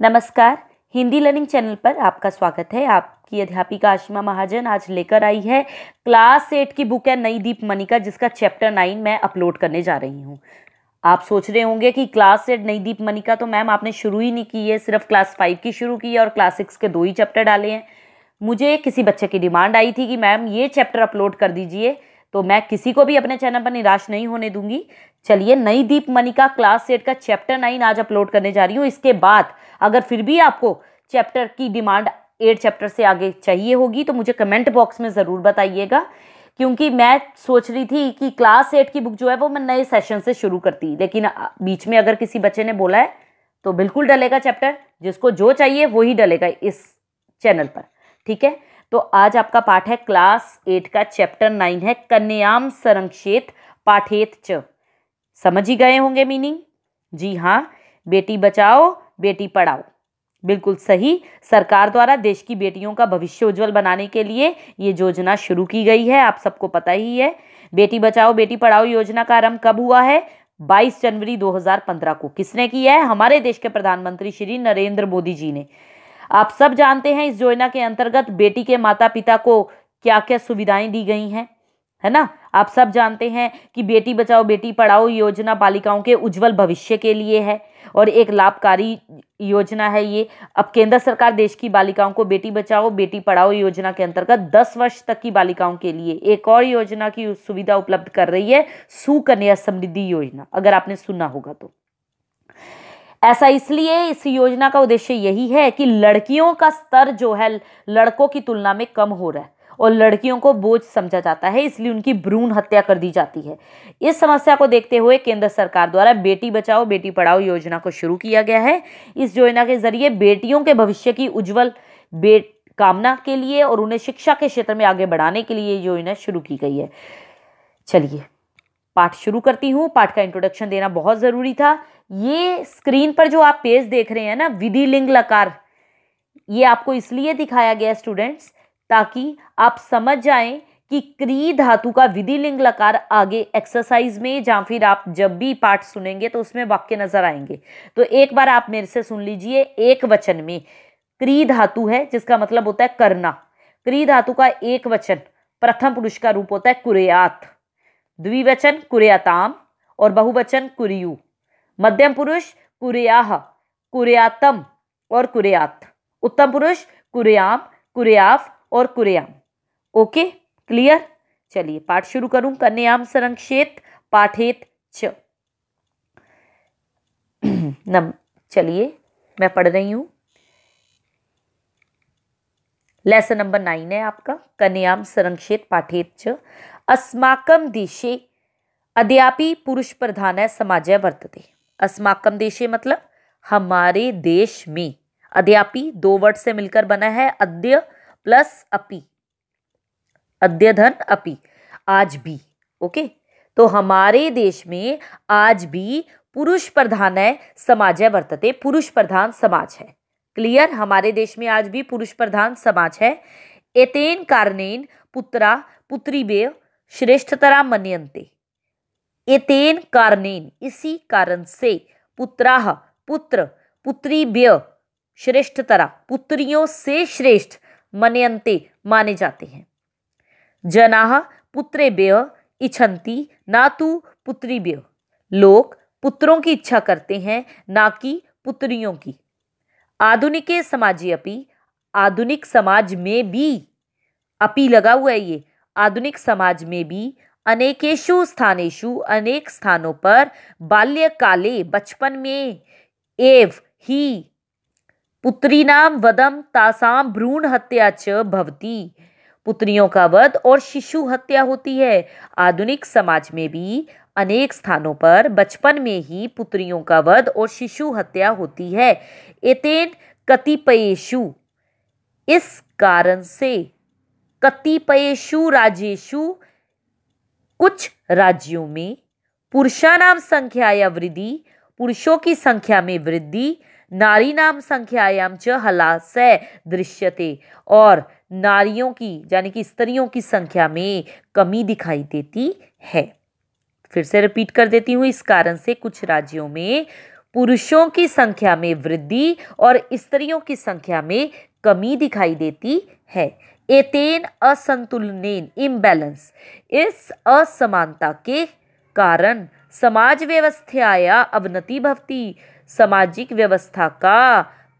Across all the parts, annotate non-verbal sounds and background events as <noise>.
नमस्कार Hindi learning channel पर आपका स्वागत है आपकी अध्यापिका आशिमा महाजन आज लेकर आई है क्लास एट की बुक है नई दीप मनिका जिसका चैप्टर नाइन मैं अपलोड करने जा रही हूँ आप सोच रहे होंगे कि क्लास एट नई दीप मनिका तो मैम आपने शुरू ही नहीं की है सिर्फ क्लास फाइव की शुरू की है और क्लास सिक्स के दो ही चैप्टर डाले हैं मुझे किसी बच्चे की डिमांड आई थी कि मैम ये चैप्टर अपलोड कर दीजिए तो मैं किसी को भी अपने चैनल पर निराश नहीं होने दूंगी चलिए नई दीप मनिका क्लास एट का चैप्टर नाइन आज अपलोड करने जा रही हूँ इसके बाद अगर फिर भी आपको चैप्टर की डिमांड एट चैप्टर से आगे चाहिए होगी तो मुझे कमेंट बॉक्स में ज़रूर बताइएगा क्योंकि मैं सोच रही थी कि क्लास एट की बुक जो है वो मैं नए सेशन से शुरू करती लेकिन बीच में अगर किसी बच्चे ने बोला है तो बिल्कुल डलेगा चैप्टर जिसको जो चाहिए वही डलेगा इस चैनल पर ठीक है तो आज आपका पाठ है क्लास एट का चैप्टर नाइन है कन्याम संरक्षित पाठेत च समझ ही गए होंगे मीनिंग जी हाँ बेटी बचाओ बेटी पढ़ाओ बिल्कुल सही सरकार द्वारा देश की बेटियों का भविष्य उज्जवल बनाने के लिए ये योजना शुरू की गई है आप सबको पता ही है बेटी बचाओ बेटी पढ़ाओ योजना का आरंभ कब हुआ है 22 जनवरी 2015 को किसने किया है हमारे देश के प्रधानमंत्री श्री नरेंद्र मोदी जी ने आप सब जानते हैं इस योजना के अंतर्गत बेटी के माता पिता को क्या क्या सुविधाएं दी गई हैं है ना आप सब जानते हैं कि बेटी बचाओ बेटी पढ़ाओ योजना बालिकाओं के उज्जवल भविष्य के लिए है और एक लाभकारी योजना है ये अब केंद्र सरकार देश की बालिकाओं को बेटी बचाओ बेटी पढ़ाओ योजना के अंतर्गत दस वर्ष तक की बालिकाओं के लिए एक और योजना की सुविधा उपलब्ध कर रही है सुकन्या समृद्धि योजना अगर आपने सुना होगा तो ऐसा इसलिए इस योजना का उद्देश्य यही है कि लड़कियों का स्तर जो है लड़कों की तुलना में कम हो रहा है और लड़कियों को बोझ समझा जाता है इसलिए उनकी भ्रूण हत्या कर दी जाती है इस समस्या को देखते हुए केंद्र सरकार द्वारा बेटी बचाओ बेटी पढ़ाओ योजना को शुरू किया गया है इस योजना के जरिए बेटियों के भविष्य की उज्जवल बेट कामना के लिए और उन्हें शिक्षा के क्षेत्र में आगे बढ़ाने के लिए योजना शुरू की गई है चलिए पाठ शुरू करती हूँ पाठ का इंट्रोडक्शन देना बहुत ज़रूरी था ये स्क्रीन पर जो आप पेज देख रहे हैं ना विधि लिंग लकार ये आपको इसलिए दिखाया गया स्टूडेंट्स ताकि आप समझ जाएं कि क्री धातु का विधि लिंग लकार आगे एक्सरसाइज में या फिर आप जब भी पाठ सुनेंगे तो उसमें वाक्य नजर आएंगे तो एक बार आप मेरे से सुन लीजिए एक वचन में क्री धातु है जिसका मतलब होता है करना क्री धातु का एक वचन प्रथम पुरुष का रूप होता है कुरेयात द्विवचन कुरेयाताम और बहुवचन कुरियु मध्यम पुरुष कुरेयाह कुरेयातम और कुरेयात उत्तम पुरुष कुरेयाम कुरेयाफ और कुरेआम ओके क्लियर चलिए पाठ शुरू करूं कन्याम संरक्षेत पाठेत च <clears throat> नम चलिए मैं पढ़ रही हूं लेसन नंबर नाइन है आपका कन्याम संरक्षित पाठेत च अस्माकम देशे अद्यापि पुरुष प्रधान है समाज वर्तते अस्माकम देशे मतलब हमारे देश में अद्यापि दो वर्ड से मिलकर बना है अद्य प्लस अपी अद्यधन अपी आज भी ओके तो हमारे देश में आज भी पुरुष प्रधान है समाज है वर्तते पुरुष प्रधान समाज है क्लियर हमारे देश में आज भी पुरुष प्रधान समाज है एतेन कारणेन पुत्रा पुत्री पुत्रीबेय श्रेष्ठतरा मनयंते एतेन कारणेन इसी कारण से पुत्राह पुत्र पुत्री पुत्रीबेय श्रेष्ठतरा पुत्रियों से श्रेष्ठ मनयंते माने जाते हैं जना पुत्रे पुत्रेभ्य इच्छन्ति ना तो पुत्री पुत्रीभ्य लोग पुत्रों की इच्छा करते हैं ना कि पुत्रियों की आधुनिके समाज अपि आधुनिक समाज में भी अपि लगा हुआ है ये आधुनिक समाज में भी अनेकेशु स्थानेशु अनेक स्थानों पर बाल्यकाले बचपन में एव ही पुत्रीनाम वदम तासाम भ्रूण हत्या च भवती पुत्रियों का वध और शिशु हत्या होती है आधुनिक समाज में भी अनेक स्थानों पर बचपन में ही पुत्रियों का वध और शिशु हत्या होती है एतेन कतिपयेशु इस कारण से कतिपयेशु राजेशु कुछ राज्यों में पुरुषा नाम संख्या या वृद्धि पुरुषों की संख्या में वृद्धि नारीनाम संख्यायाम च हलाशय दृश्यते और नारियों की यानी कि स्त्रियों की संख्या में कमी दिखाई देती है फिर से रिपीट कर देती हूँ इस कारण से कुछ राज्यों में पुरुषों की संख्या में वृद्धि और स्त्रियों की संख्या में कमी दिखाई देती है एतेन असंतुलन इम्बैलेंस इस असमानता के कारण समाज व्यवस्थाया अवनति भवती सामाजिक व्यवस्था का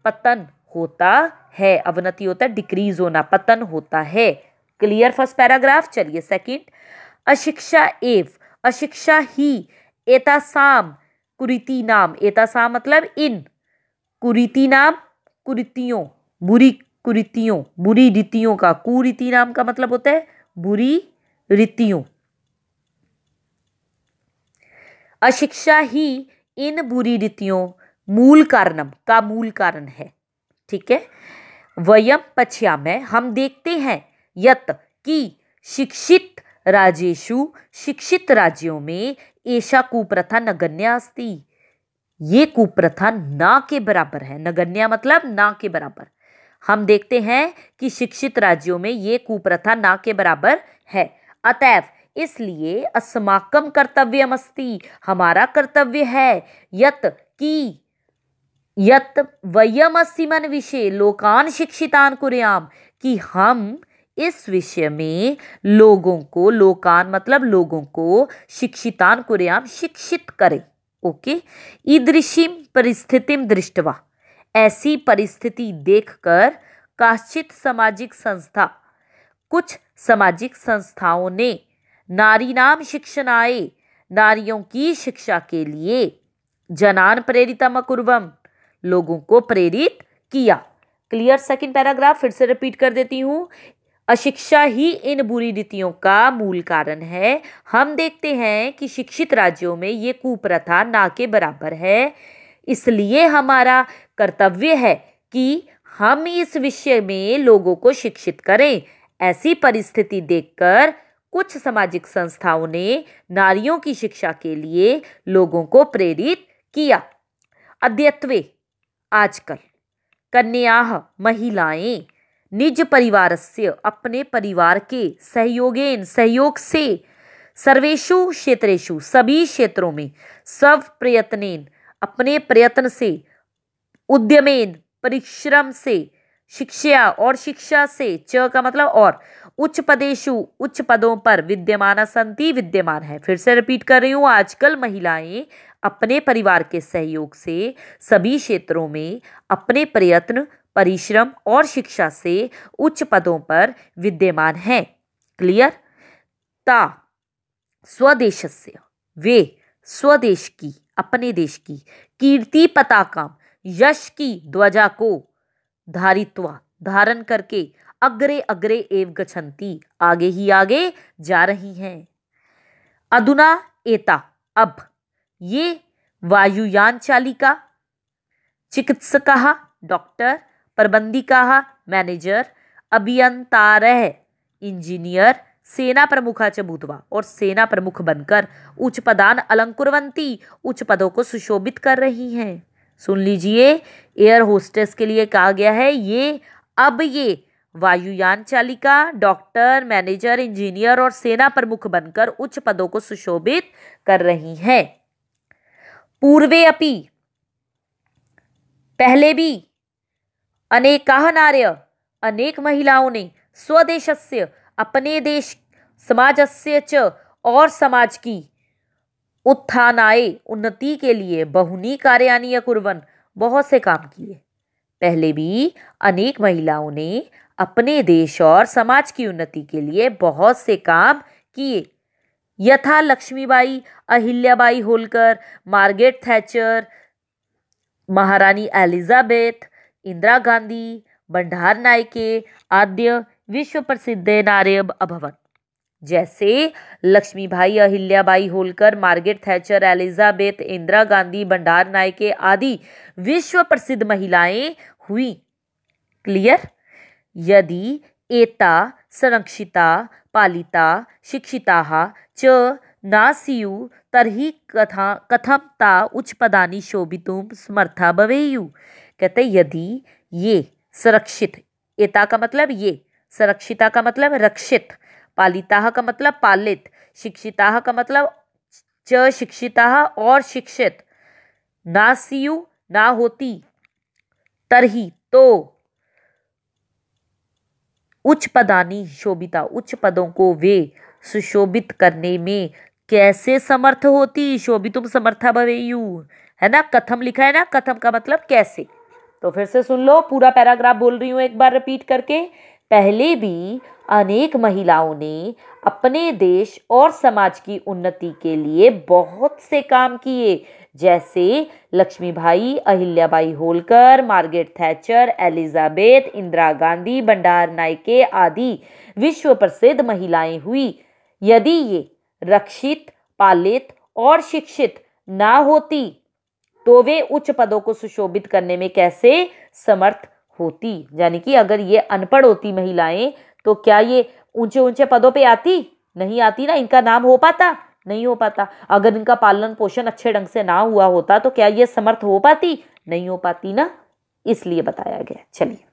पतन होता है अवनति होता है डिक्रीज होना पतन होता है क्लियर फर्स्ट पैराग्राफ चलिए सेकंड अशिक्षा एव अशिक्षा ही एतासाम कुरीति नाम एतासाम मतलब इन कुरीति नाम कुरीतियों बुरी कुरीतियों बुरी रीतियों का कुरीति नाम का मतलब होता है बुरी रीतियों अशिक्षा ही इन बुरी रीतियों मूल कारणम का मूल कारण है ठीक है वयम में हम देखते हैं यत कि शिक्षित राजेशु शिक्षित राज्यों में ऐसा कुप्रथा नगण्य अस्ती ये कुप्रथा ना के बराबर है नगण्य मतलब ना के बराबर हम देखते हैं कि शिक्षित राज्यों में ये कुप्रथा ना के बराबर है अतएव इसलिए अस्माकम कर्तव्यमस्ति हमारा कर्तव्य है यत कि यत मन विषय लोकान शिक्षितान कुरियाम कि हम इस विषय में लोगों को लोकान मतलब लोगों को शिक्षितान कुरियाम शिक्षित करें ओके ईदृशीम परिस्थितिम दृष्टवा ऐसी परिस्थिति देखकर काश्चित सामाजिक संस्था कुछ सामाजिक संस्थाओं ने नारी नाम शिक्षणाए नारियों की शिक्षा के लिए जनान प्रेरितम अकुर्वम लोगों को प्रेरित किया क्लियर सेकंड पैराग्राफ फिर से रिपीट कर देती हूँ अशिक्षा ही इन बुरी रीतियों का मूल कारण है हम देखते हैं कि शिक्षित राज्यों में ये कुप्रथा ना के बराबर है इसलिए हमारा कर्तव्य है कि हम इस विषय में लोगों को शिक्षित करें ऐसी परिस्थिति देखकर कुछ सामाजिक संस्थाओं ने नारियों की शिक्षा के लिए लोगों को प्रेरित किया अद्यत्वे आजकल कन्या महिलाएं निज से अपने परिवार के सहयोगेन सहयोग से सर्वेशु क्षेत्रेशु सभी क्षेत्रों में सब प्रयत्नेन अपने प्रयत्न से उद्यमेन परिश्रम से शिक्षा और शिक्षा से च का मतलब और उच्च पदेशु उच्च पदों पर विद्यमान संति विद्यमान है फिर से रिपीट कर रही हूँ आजकल महिलाएं अपने परिवार के सहयोग से सभी क्षेत्रों में अपने प्रयत्न परिश्रम और शिक्षा से उच्च पदों पर विद्यमान है क्लियर ता स्वदेश से वे स्वदेश की अपने देश की कीर्ति पताका यश की ध्वजा को धारित्वा धारण करके अग्रे अग्रे एव गछंती आगे ही आगे जा रही हैं अधुना एता अब ये वायुयान चालिका चिकित्सक डॉक्टर प्रबंधिका मैनेजर अभियंतार इंजीनियर सेना प्रमुख चूतवा और सेना प्रमुख बनकर उच्च पदान अलंकुरवंती उच्च पदों को सुशोभित कर रही हैं सुन लीजिए एयर होस्टेस के लिए कहा गया है ये अब ये वायुयान चालिका डॉक्टर मैनेजर इंजीनियर और सेना प्रमुख बनकर उच्च पदों को सुशोभित कर रही हैं पूर्वे अपी पहले भी अनेकाह नार्य अनेक महिलाओं ने स्वदेश अपने देश समाज से और समाज की उत्थानाए उन्नति के लिए बहुनी कार्यानी कुर्बन बहुत से काम किए पहले भी अनेक महिलाओं ने अपने देश और समाज की उन्नति के लिए बहुत से काम किए यथा लक्ष्मीबाई अहिल्याबाई होलकर मार्गेट थैचर महारानी एलिजाबेथ इंदिरा गांधी भंडार नायके आद्य विश्व प्रसिद्ध नारयब अभवन जैसे Lakshmibai Ahilyabai Holkar Margaret Thatcher Elizabeth Indira Gandhi Bandaranaike आदि विश्व प्रसिद्ध महिलाएं हुई क्लियर यदि एता संरक्षिता पालिता शिक्षिता च ना स्यु तरही कथा कथम ता उच्च पदानी शोभित समर्था भवेयु कहते यदि ये संरक्षित एता का मतलब ये संरक्षिता का मतलब रक्षित पालिता का मतलब पालित शिक्षिता का मतलब च शिक्षिता और शिक्षित ना सीयु ना होती तरही तो उच्च पदानी शोभिता उच्च पदों को वे सुशोभित करने में कैसे समर्थ होती शोभितुम समर्था भवेयू है ना कथम लिखा है ना कथम का मतलब कैसे तो फिर से सुन लो पूरा पैराग्राफ बोल रही हूँ एक बार रिपीट करके पहले भी अनेक महिलाओं ने अपने देश और समाज की उन्नति के लिए बहुत से काम किए जैसे Lakshmibai Ahilyabai Holkar Margaret Thatcher Elizabeth Indira Gandhi Bandaranaike आदि विश्व प्रसिद्ध महिलाएं हुई यदि ये रक्षित पालित और शिक्षित ना होती तो वे उच्च पदों को सुशोभित करने में कैसे समर्थ होती यानी कि अगर ये अनपढ़ होती महिलाएं तो क्या ये ऊंचे ऊंचे पदों पे आती नहीं आती ना इनका नाम हो पाता नहीं हो पाता अगर इनका पालन पोषण अच्छे ढंग से ना हुआ होता तो क्या ये समर्थ हो पाती नहीं हो पाती ना इसलिए बताया गया चलिए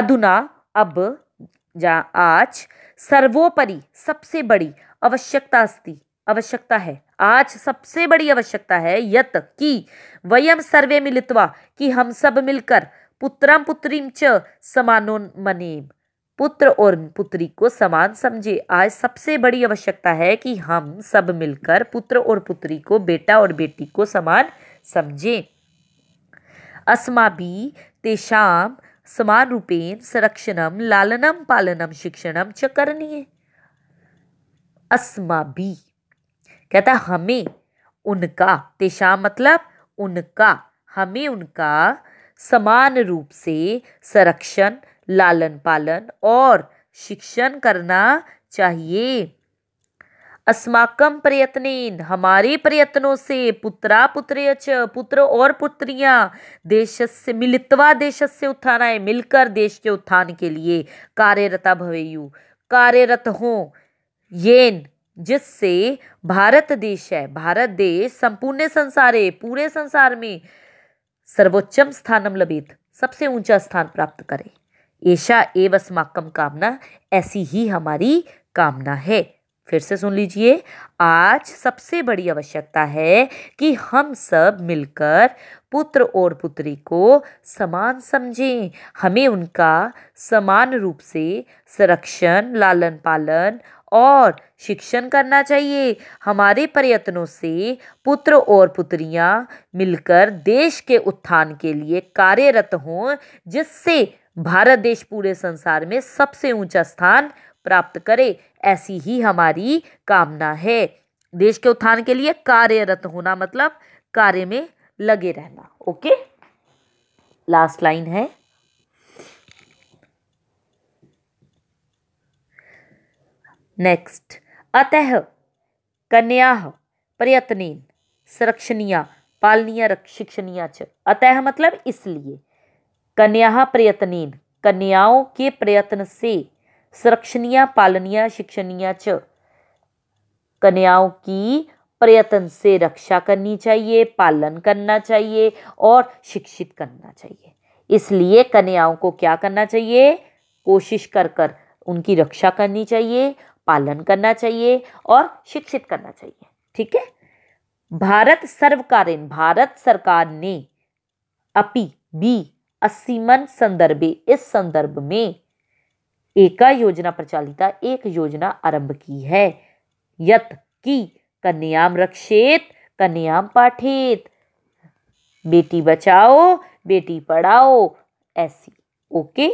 अधुना अब जा आज सर्वोपरि सबसे बड़ी आवश्यकता अस्ति आवश्यकता है आज सबसे बड़ी आवश्यकता है यत कि वयम सर्वे मिलित्वा कि हम सब मिलकर पुत्र पुत्रीम च समानो मनेम पुत्र और पुत्री को समान समझे आज सबसे बड़ी आवश्यकता है कि हम सब मिलकर पुत्र और पुत्री को बेटा और बेटी को समान समझें अस्मा भी तेषाम समान रूपेण संरक्षणम लालनम पालनम शिक्षणम च करनीय अस्मा भी कहता हमें उनका तेषाम मतलब उनका हमें उनका समान रूप से संरक्षण लालन पालन और शिक्षण करना चाहिए अस्माकम प्रयत्न हमारे प्रयत्नों से पुत्रा पुत्र पुत्र और पुत्रियां देश से मिलित्वा देश से उत्थानाएं मिलकर देश के उत्थान के लिए कार्यरता भवेयु कार्यरत हों येन जिससे भारत देश है भारत देश संपूर्ण संसारे पूरे संसार में सर्वोच्चम स्थानम लभेत सबसे ऊंचा स्थान प्राप्त करें ऐशा एव अस्माकम कामना ऐसी ही हमारी कामना है फिर से सुन लीजिए आज सबसे बड़ी आवश्यकता है कि हम सब मिलकर पुत्र और पुत्री को समान समझें हमें उनका समान रूप से संरक्षण लालन पालन और शिक्षण करना चाहिए हमारे प्रयत्नों से पुत्र और पुत्रियां मिलकर देश के उत्थान के लिए कार्यरत हों जिससे भारत देश पूरे संसार में सबसे ऊंचा स्थान प्राप्त करे ऐसी ही हमारी कामना है देश के उत्थान के लिए कार्यरत होना मतलब कार्य में लगे रहना ओके लास्ट लाइन है नेक्स्ट अतः कन्या प्रयत्नीन संरक्षणीय पालनीय शिक्षणीय च अतः मतलब इसलिए कन्या प्रयत्नीन कन्याओं के प्रयत्न से संरक्षणीय पालनीय शिक्षणीय च कन्याओं की प्रयत्न से रक्षा करनी चाहिए पालन करना चाहिए और शिक्षित करना चाहिए इसलिए कन्याओं को क्या करना चाहिए कोशिश कर कर उनकी रक्षा करनी चाहिए पालन करना चाहिए और शिक्षित करना चाहिए ठीक है भारत सर्वकार भारत सरकार ने अपी बी असीमन संदर्भे इस संदर्भ में एका योजना प्रचालिता एक योजना आरंभ की है यत की कन्याम रक्षेत कन्याम पाठेत बेटी बचाओ बेटी पढ़ाओ ऐसी ओके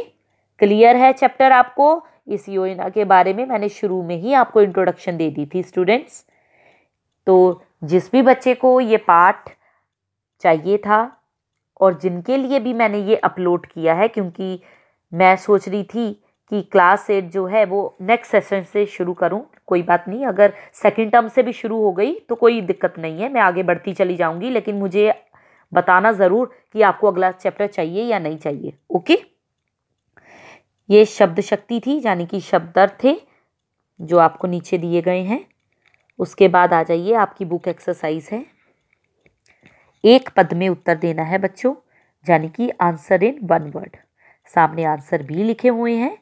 क्लियर है चैप्टर आपको इस योजना के बारे में मैंने शुरू में ही आपको इंट्रोडक्शन दे दी थी स्टूडेंट्स तो जिस भी बच्चे को ये पाठ चाहिए था और जिनके लिए भी मैंने ये अपलोड किया है क्योंकि मैं सोच रही थी कि क्लास एट जो है वो नेक्स्ट सेशन से शुरू करूं कोई बात नहीं अगर सेकंड टर्म से भी शुरू हो गई तो कोई दिक्कत नहीं है मैं आगे बढ़ती चली जाऊंगी लेकिन मुझे बताना ज़रूर कि आपको अगला चैप्टर चाहिए या नहीं चाहिए ओके ये शब्द शक्ति थी यानी कि अर्थ थे जो आपको नीचे दिए गए हैं उसके बाद आ जाइए आपकी बुक एक्सरसाइज है एक पद में उत्तर देना है बच्चों यानी कि आंसर इन वन वर्ड सामने आंसर भी लिखे हुए हैं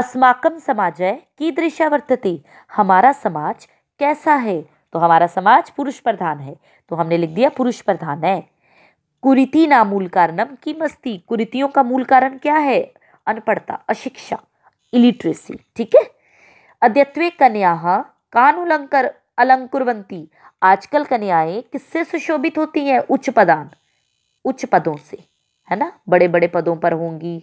अस्माकम समाज है की दृश्य वर्तते हमारा समाज कैसा है तो हमारा समाज पुरुष प्रधान है तो हमने लिख दिया पुरुष प्रधान है कुरीति नामूल कारणम की मस्ती कुरीतियों का मूल कारण क्या है अनपढ़ता अशिक्षा इलिटरेसी ठीक है अद्यत्वे कन्या कानुलंकर अलंकुरवंती आजकल कन्याएं किससे सुशोभित होती हैं उच्च पदान उच्च पदों से है ना बड़े बड़े पदों पर होंगी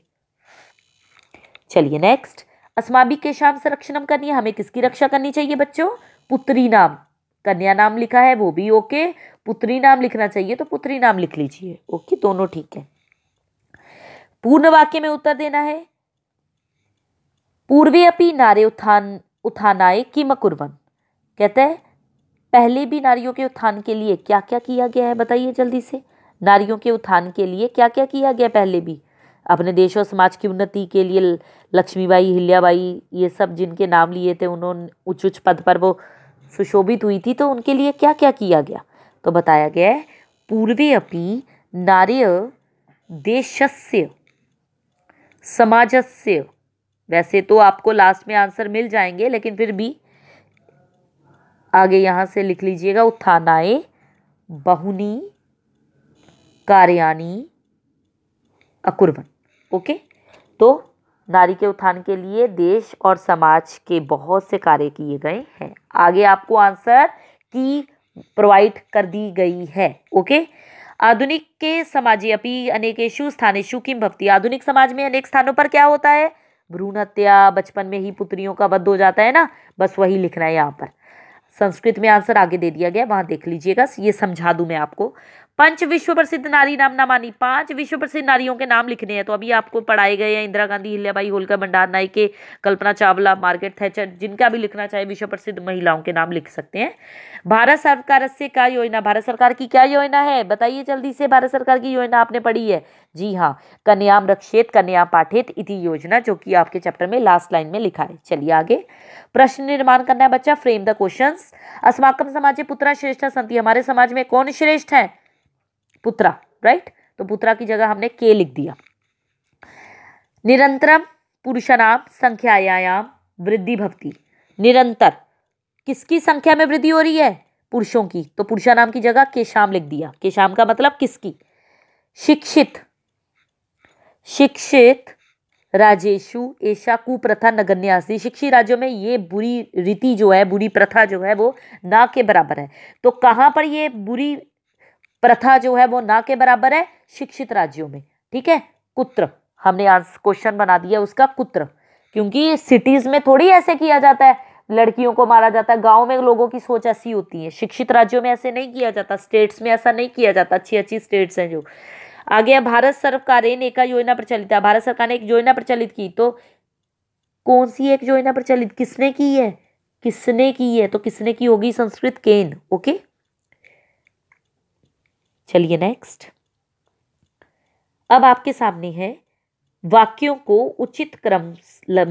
चलिए नेक्स्ट अस्माभि के शाम संरक्षणम करनी है हमें किसकी रक्षा करनी चाहिए बच्चों पुत्री नाम कन्या नाम लिखा है वो भी ओके पुत्री नाम लिखना चाहिए तो पुत्री नाम लिख लीजिए ओके दोनों ठीक है पूर्ण वाक्य में उत्तर देना है पूर्वे अपी नारे उत्थान उत्थानाए की मकुरवन कहते हैं पहले भी नारियों के उत्थान के लिए क्या क्या किया गया है बताइए जल्दी से नारियों के उत्थान के लिए क्या क्या किया गया पहले भी अपने देश और समाज की उन्नति के लिए लक्ष्मीबाई हिल्याबाई ये सब जिनके नाम लिए थे उन्होंने उच्च उच्च पद पर वो सुशोभित हुई थी तो उनके लिए क्या क्या किया गया तो बताया गया है पूर्वे अपी नार्य देशस्य समाजस्य वैसे तो आपको लास्ट में आंसर मिल जाएंगे लेकिन फिर भी आगे यहाँ से लिख लीजिएगा उत्थानाए बहुनी कार्याणी अकुर्बन ओके तो नारी के उत्थान के लिए देश और समाज के बहुत से कार्य किए गए हैं आगे आपको आंसर की प्रोवाइड कर दी गई है ओके आधुनिक के समाजी अपी अनेकेशु स्थानेशु किम भक्ति आधुनिक समाज में अनेक स्थानों पर क्या होता है भ्रूण हत्या बचपन में ही पुत्रियों का वध हो जाता है ना बस वही लिखना है यहाँ पर संस्कृत में आंसर आगे दे दिया गया वहाँ देख लीजिएगा ये समझा दूँ मैं आपको पंच विश्व प्रसिद्ध नारी नाम ना मानी पांच विश्व प्रसिद्ध नारियों के नाम लिखने हैं तो अभी आपको पढ़ाए गए हैं इंदिरा गांधी हिल्याबाई होलकर भंडार नाई के कल्पना चावला मार्केट थैचर जिनका भी लिखना चाहे विश्व प्रसिद्ध महिलाओं के नाम लिख सकते हैं भारत सरकार से क्या योजना भारत सरकार की क्या योजना है बताइए जल्दी से भारत सरकार की योजना आपने पढ़ी है जी हाँ कन्याम रक्षित कन्या पाठित इति योजना जो कि आपके चैप्टर में लास्ट लाइन में लिखा है चलिए आगे प्रश्न निर्माण करना है बच्चा फ्रेम द क्वेश्चन अस्माकम समाज पुत्रा श्रेष्ठ संति हमारे समाज में कौन श्रेष्ठ है पुत्रा राइट तो पुत्रा की जगह हमने के लिख दिया निरंतरम पुरुषनाम संख्यायाम वृद्धि भक्ति निरंतर किसकी संख्या में वृद्धि हो रही है पुरुषों की तो पुरुषानाम की जगह केशाम लिख दिया केशाम का मतलब किसकी शिक्षित शिक्षित राजेशु ऐशा कुप्रथा नगन्यासी शिक्षित राज्यों में ये बुरी रीति जो है बुरी प्रथा जो है वो ना के बराबर है तो कहाँ पर ये बुरी प्रथा जो है वो ना के बराबर है शिक्षित राज्यों में ठीक है कुत्र हमने आज क्वेश्चन बना दिया उसका कुत्र क्योंकि सिटीज़ में थोड़ी ऐसे किया जाता है लड़कियों को मारा जाता है गांव में लोगों की सोच ऐसी होती है शिक्षित राज्यों में ऐसे नहीं किया जाता स्टेट्स में ऐसा नहीं किया जाता अच्छी अच्छी स्टेट्स हैं जो आगे भारत सरकार ने एक योजना प्रचलित है भारत सरकार ने एक योजना प्रचलित की तो कौन सी एक योजना प्रचलित किसने की है किसने की है तो किसने की होगी संस्कृत केन ओके चलिए नेक्स्ट अब आपके सामने है वाक्यों को उचित क्रम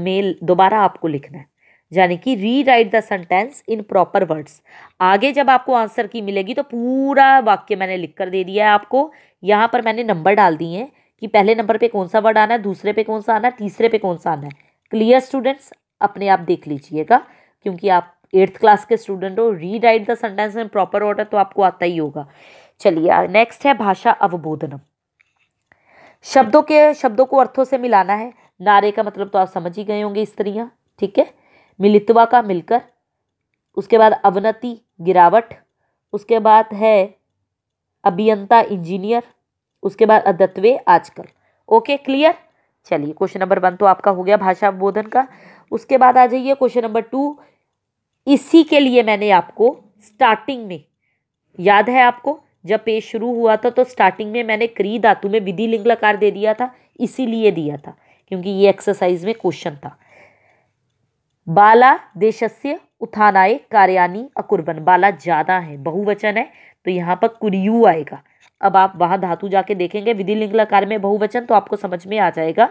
में दोबारा आपको लिखना है यानी कि rewrite the sentence in proper words आगे जब आपको आंसर की मिलेगी तो पूरा वाक्य मैंने लिख कर दे दिया है आपको यहाँ पर मैंने नंबर डाल दिए हैं कि पहले नंबर पे कौन सा वर्ड आना है दूसरे पे कौन सा आना है तीसरे पे कौन सा आना है क्लियर स्टूडेंट्स अपने आप देख लीजिएगा क्योंकि आप एट्थ क्लास के स्टूडेंट हो rewrite the sentence in proper order तो आपको आता ही होगा चलिए नेक्स्ट है भाषा अवबोधनम शब्दों के शब्दों को अर्थों से मिलाना है नारे का मतलब तो आप समझ ही गए होंगे स्त्रियाँ ठीक है मिलित्वा का मिलकर उसके बाद अवनति गिरावट उसके बाद है अभियंता इंजीनियर उसके बाद अदत्वे आजकल ओके क्लियर चलिए क्वेश्चन नंबर वन तो आपका हो गया भाषा बोधन का उसके बाद आ जाइए क्वेश्चन नंबर टू इसी के लिए मैंने आपको स्टार्टिंग में याद है आपको जब पेश शुरू हुआ था तो स्टार्टिंग में मैंने क्री धातु में विधि लिंग लकार दे दिया था इसीलिए दिया था क्योंकि ये एक्सरसाइज में क्वेश्चन था बाला देशस्य उत्थानाए कार्यानी अकुर्बन बाला ज़्यादा है बहुवचन है तो यहाँ पर कुरियु आएगा अब आप वहाँ धातु जाके देखेंगे विधि लिंग लकार में बहुवचन तो आपको समझ में आ जाएगा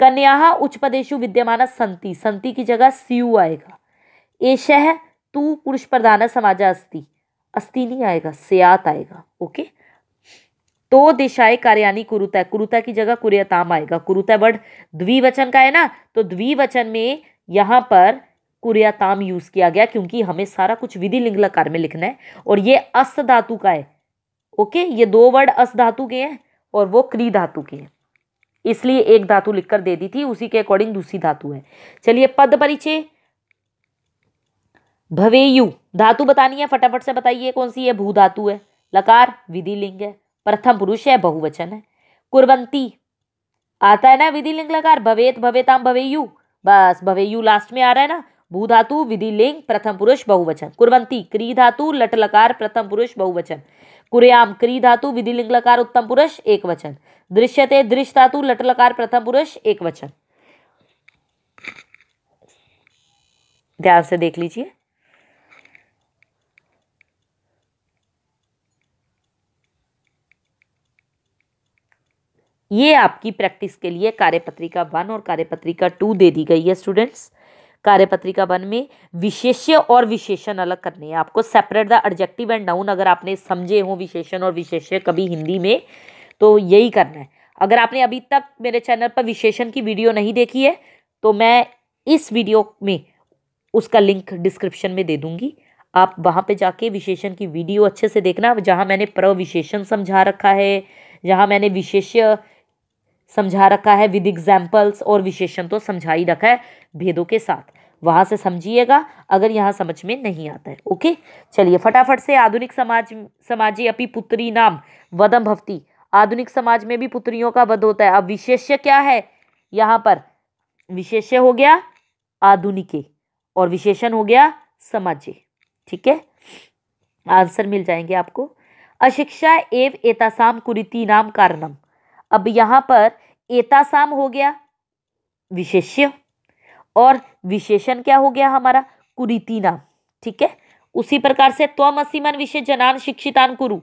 कन्या पदेशु विद्यमान संति संति की जगह सीयू आएगा एश तू पुरुष प्रधान समाज अस्थि अस्थि नहीं आएगा सियात आएगा ओके तो दिशाएं कार्याणी कुरुता है कुरुता की जगह कुरियताम आएगा कुरुता वर्ड द्विवचन का है ना तो द्विवचन में यहाँ पर कुरियाताम यूज किया गया क्योंकि हमें सारा कुछ विधि लिंग लकार में लिखना है और ये अस धातु का है ओके ये दो वर्ड अस धातु के हैं और वो क्री धातु के हैं इसलिए एक धातु लिखकर दे दी थी उसी के अकॉर्डिंग दूसरी धातु है चलिए पद परिचय भवेयु धातु बतानी है फटाफट से बताइए कौन सी है भू धातु है लकार विधि लिंग है प्रथम पुरुष है बहुवचन है कुरवंती आता है ना विधि लिंग लकार भवेत भवेताम भवेयु बस भवेयु लास्ट में आ रहा है ना भू धातु विधि लिंग प्रथम पुरुष बहुवचन कुरवंती क्री धातु लट लकार प्रथम पुरुष बहुवचन कुरयाम क्री धातु विधि लिंग लकार उत्तम पुरुष एक वचन दृश्यते दृश्य धातु लट लकार प्रथम पुरुष एक वचन ध्यान से देख लीजिए ये आपकी प्रैक्टिस के लिए कार्यपत्रिका वन और कार्यपत्रिका टू दे दी गई है स्टूडेंट्स कार्यपत्रिका वन में विशेष्य और विशेषण अलग करने हैं आपको separate the adjective and noun अगर आपने समझे हो विशेषण और विशेष्य कभी हिंदी में तो यही करना है अगर आपने अभी तक मेरे चैनल पर विशेषण की वीडियो नहीं देखी है तो मैं इस वीडियो में उसका लिंक डिस्क्रिप्शन में दे दूंगी आप वहाँ पे जाके विशेषण की वीडियो अच्छे से देखना जहाँ मैंने प्रविशेषण समझा रखा है जहाँ मैंने विशेष्य समझा रखा है विद एग्जाम्पल्स और विशेषण तो समझा ही रखा है भेदों के साथ वहाँ से समझिएगा अगर यहाँ समझ में नहीं आता है ओके चलिए फटाफट से आधुनिक समाज समाजी अपनी पुत्री नाम वदम भक्ति आधुनिक समाज में भी पुत्रियों का वध होता है अब विशेष्य क्या है यहाँ पर विशेष्य हो गया आधुनिके और विशेषण हो गया समाजे ठीक है आंसर मिल जाएंगे आपको अशिक्षा एवं एतासाम कुरीति नाम कारणम अब यहाँ पर एतासाम हो गया विशेष्य और विशेषण क्या हो गया हमारा कुरीति नाम ठीक है उसी प्रकार से त्वम असीमन विशेष जनान शिक्षितान कुरु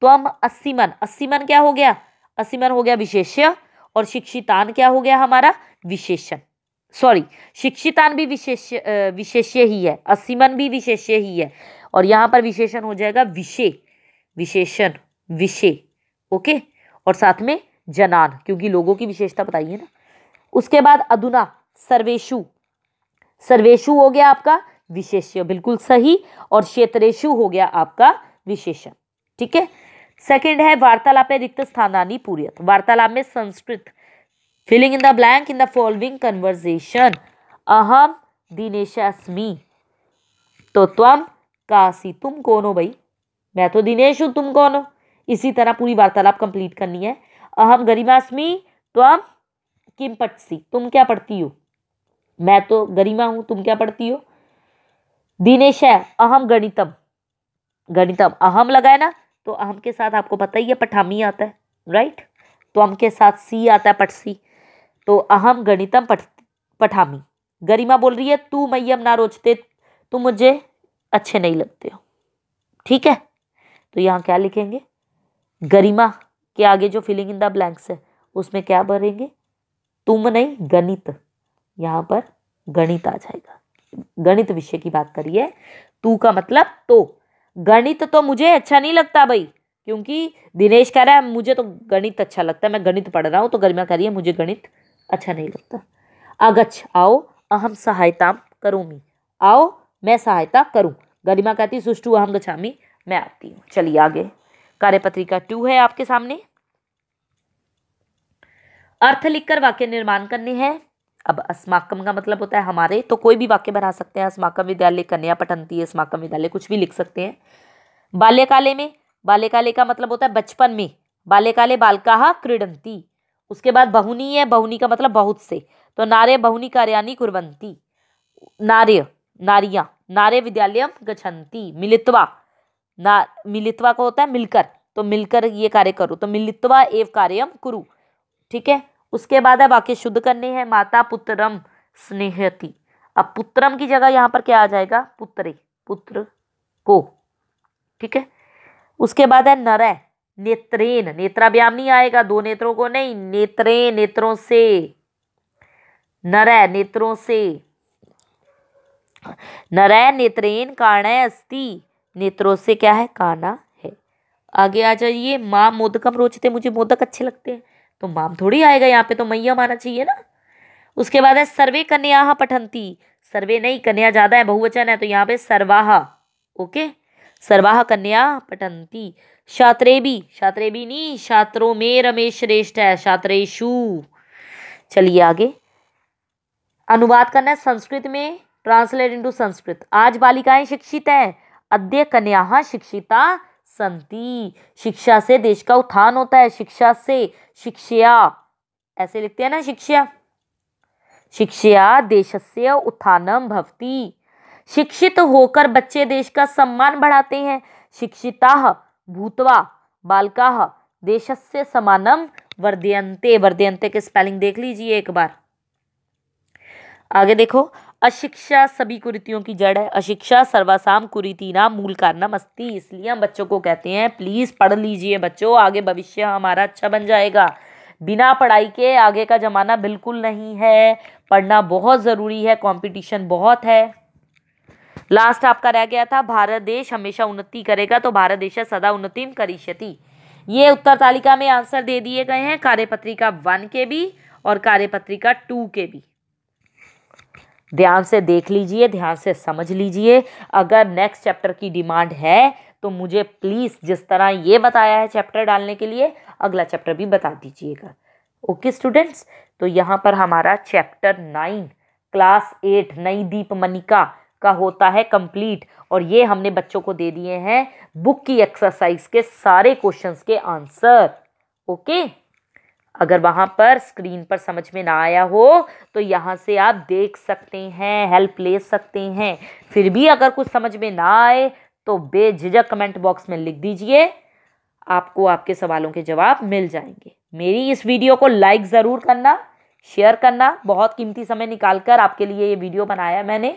त्वम असीमन असीमन क्या हो गया असीमन हो गया विशेष्य और शिक्षितान क्या हो गया हमारा विशेषण सॉरी शिक्षितान भी विशेष्य विशेष्य ही है असीमन भी विशेष्य ही है और यहाँ पर विशेषण हो जाएगा विषय विशेषण विषय ओके और साथ में जनान क्योंकि लोगों की विशेषता बताइए ना उसके बाद अधुना सर्वेशु सर्वेशु हो गया आपका विशेष्य बिल्कुल सही और क्षेत्रेशु हो गया आपका विशेषण ठीक है सेकंड है वार्तालाप में रिक्त स्थानानी पूरी वार्तालाप में Sanskrit filling in the blank in the following conversation अहम दिनेशास्मी तो त्वम कासी तुम कौन हो भाई मैं तो दिनेश हूँ तुम कौन हो इसी तरह पूरी वार्तालाप कंप्लीट करनी है अहम गरिमास्मी त्वम किम पटसी तुम क्या पढ़ती हो मैं तो गरिमा हूँ तुम क्या पढ़ती हो दिनेश है अहम गणितम गणितम अहम लगाए ना तो अहम के साथ आपको पता ही है पठामी आता है राइट तो हम के साथ सी आता है पटसी तो अहम गणितम पठ पठामी गरिमा बोल रही है तू मैयम ना रोचते तुम मुझे अच्छे नहीं लगते हो ठीक है तो यहाँ क्या लिखेंगे गरिमा कि आगे जो फिलिंग इन द ब्लैंक्स है उसमें क्या भरेंगे तुम नहीं गणित यहाँ पर गणित आ जाएगा गणित विषय की बात करिए तू का मतलब तो गणित तो मुझे अच्छा नहीं लगता भाई क्योंकि दिनेश कह रहा है मुझे तो गणित अच्छा लगता है मैं गणित पढ़ रहा हूँ तो गरिमा कह रही है मुझे गणित अच्छा नहीं लगता अगछ आओ अहम सहायता करूँगी आओ मैं सहायता करूँ गरिमा कहती सुष्टु अहम गछामी मैं आती हूँ चलिए आगे कार्यपत्रिका टू है आपके सामने अर्थ लिखकर वाक्य निर्माण करने हैं अब अस्माकम का मतलब होता है हमारे तो कोई भी वाक्य बना सकते हैं अस्माकम विद्यालय कन्या पठनती है अस्माकम विद्यालय कुछ भी लिख सकते हैं बाल्यकाले में बाल्यकाले का मतलब होता है बचपन में बाल्यकाले बालका क्रीडंती उसके बाद बहुनी है बहुनी का मतलब बहुत से तो नारे बहुनी कार्यानी कुरंती नार्य नारिया नारे विद्यालय गछंती मिलित्वा ना मिलित्वा का होता है मिलकर तो मिलकर ये कार्य करो तो मिलित्वा एव कार्यम कुरु ठीक है उसके बाद है वाक्य शुद्ध करने हैं माता पुत्रम स्नेहती अब पुत्रम की जगह यहाँ पर क्या आ जाएगा पुत्रे पुत्र को ठीक है उसके बाद है नर नेत्रेन नेत्राभ्याम नहीं आएगा दो नेत्रों को नहीं नेत्रे नेत्रों से नर नेत्रों से नर नेत्रेन कारण अस्ति नेत्रों से क्या है काना है आगे आ जाइए माम मोदकम रोचते मुझे मोदक अच्छे लगते हैं तो माम थोड़ी आएगा यहाँ पे तो मैया माना चाहिए ना उसके बाद है सर्वे कन्या पठंती सर्वे नहीं कन्या ज़्यादा है बहुवचन है तो यहाँ पे सर्वाहा ओके सर्वाह कन्या पठंती शात्रेबी शात्रेबी नी छात्रों में रमेश श्रेष्ठ है शात्रेशु चलिए आगे अनुवाद करना है संस्कृत में ट्रांसलेट इनटू संस्कृत आज बालिकाएं शिक्षित हैं अद्य कन्या शिक्षिता संति शिक्षा से देश का उत्थान होता है शिक्षा से शिक्षा ऐसे लिखते हैं ना शिक्षा शिक्षा देश से उत्थानम भवती शिक्षित होकर बच्चे देश का सम्मान बढ़ाते हैं शिक्षिता भूतवा बालका देश से समानम वर्द्यंते वर्द्यंते के स्पेलिंग देख लीजिए एक बार आगे देखो अशिक्षा सभी कुरीतियों की जड़ है अशिक्षा सर्वासाम कुरीति नाम मूल कारणम अस्ति इसलिए हम बच्चों को कहते हैं प्लीज़ पढ़ लीजिए बच्चों आगे भविष्य हमारा अच्छा बन जाएगा बिना पढ़ाई के आगे का ज़माना बिल्कुल नहीं है पढ़ना बहुत ज़रूरी है कंपटीशन बहुत है लास्ट आपका रह गया था भारत देश हमेशा उन्नति करेगा तो भारत देश सदा उन्नतिम करिष्यति ये उत्तर तालिका में आंसर दे दिए गए हैं कार्यपत्रिका वन के भी और कार्यपत्रिका टू के भी ध्यान से देख लीजिए ध्यान से समझ लीजिए अगर नेक्स्ट चैप्टर की डिमांड है तो मुझे प्लीज़ जिस तरह ये बताया है चैप्टर डालने के लिए अगला चैप्टर भी बता दीजिएगा ओके स्टूडेंट्स तो यहाँ पर हमारा चैप्टर नाइन क्लास एट नई दीप मनिका का होता है कंप्लीट और ये हमने बच्चों को दे दिए हैं बुक की एक्सरसाइज के सारे क्वेश्चंस के आंसर ओके अगर वहाँ पर स्क्रीन पर समझ में ना आया हो तो यहाँ से आप देख सकते हैं हेल्प ले सकते हैं फिर भी अगर कुछ समझ में ना आए तो बेझिझक कमेंट बॉक्स में लिख दीजिए आपको आपके सवालों के जवाब मिल जाएंगे मेरी इस वीडियो को लाइक ज़रूर करना शेयर करना बहुत कीमती समय निकाल कर आपके लिए ये वीडियो बनाया मैंने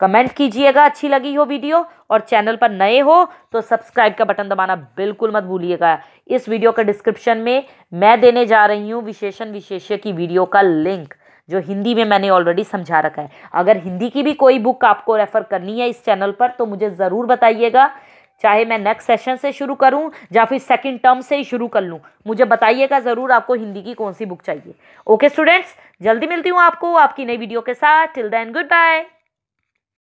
कमेंट कीजिएगा अच्छी लगी हो वीडियो और चैनल पर नए हो तो सब्सक्राइब का बटन दबाना बिल्कुल मत भूलिएगा इस वीडियो के डिस्क्रिप्शन में मैं देने जा रही हूँ विशेषण विशेष्य की वीडियो का लिंक जो हिंदी में मैंने ऑलरेडी समझा रखा है अगर हिंदी की भी कोई बुक आपको रेफ़र करनी है इस चैनल पर तो मुझे ज़रूर बताइएगा चाहे मैं नेक्स्ट सेशन से शुरू करूं या फिर सेकंड टर्म से ही शुरू कर लूं मुझे बताइएगा ज़रूर आपको हिंदी की कौन सी बुक चाहिए ओके स्टूडेंट्स जल्दी मिलती हूँ आपको आपकी नई वीडियो के साथ टिल देन गुड बाय